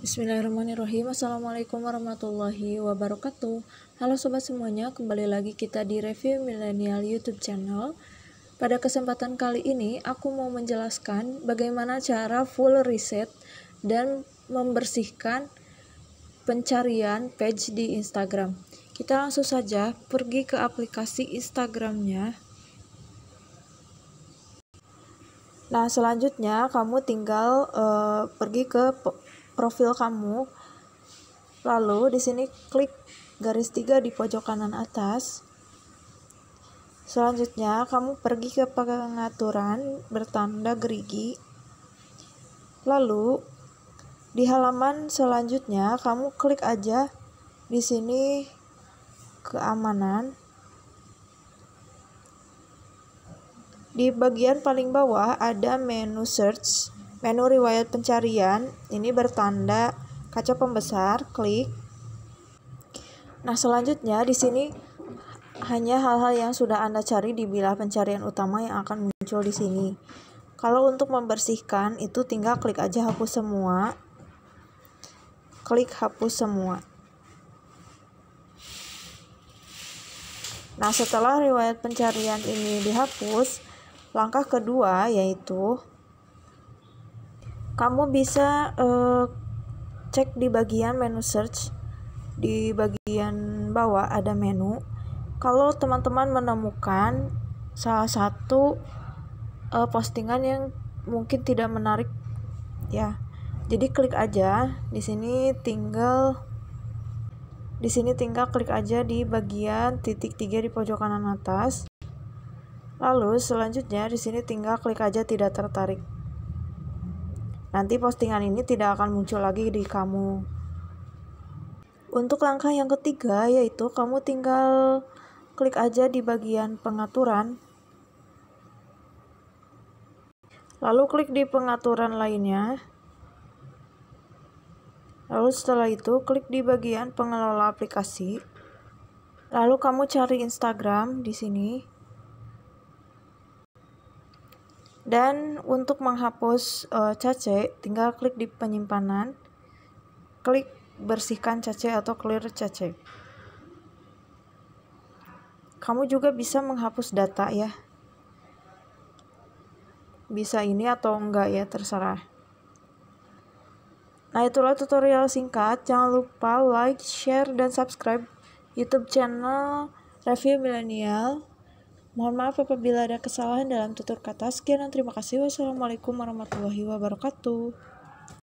Bismillahirrahmanirrahim Assalamualaikum warahmatullahi wabarakatuh Halo sobat semuanya Kembali lagi kita di review milenial youtube channel Pada kesempatan kali ini Aku mau menjelaskan Bagaimana cara full reset Dan membersihkan Pencarian page di instagram Kita langsung saja Pergi ke aplikasi instagramnya Nah selanjutnya kamu tinggal uh, pergi ke profil kamu. Lalu di sini klik garis tiga di pojok kanan atas. Selanjutnya, kamu pergi ke pengaturan bertanda gerigi. Lalu di halaman selanjutnya, kamu klik aja di sini keamanan. Di bagian paling bawah ada menu search. Menu riwayat pencarian ini bertanda kaca pembesar, klik. Nah, selanjutnya di sini hanya hal-hal yang sudah Anda cari di bilah pencarian utama yang akan muncul di sini. Kalau untuk membersihkan itu tinggal klik aja hapus semua. Klik hapus semua. Nah, setelah riwayat pencarian ini dihapus, langkah kedua yaitu kamu bisa uh, cek di bagian menu search di bagian bawah ada menu kalau teman-teman menemukan salah satu uh, postingan yang mungkin tidak menarik ya jadi klik aja di sini tinggal di sini tinggal klik aja di bagian titik tiga di pojok kanan atas lalu selanjutnya di sini tinggal klik aja tidak tertarik Nanti postingan ini tidak akan muncul lagi di kamu. Untuk langkah yang ketiga yaitu kamu tinggal klik aja di bagian pengaturan. Lalu klik di pengaturan lainnya. Lalu setelah itu klik di bagian pengelola aplikasi. Lalu kamu cari Instagram di sini. Dan untuk menghapus uh, eh, cache, tinggal klik di penyimpanan, klik bersihkan cache atau clear cache. Kamu juga bisa menghapus data ya. Bisa ini atau enggak ya, terserah. Nah itulah tutorial singkat. Jangan lupa like, share, dan subscribe YouTube channel Review Millennial. Mohon maaf apabila ada kesalahan dalam tutur kata. Sekian dan terima kasih. Wassalamualaikum warahmatullahi wabarakatuh.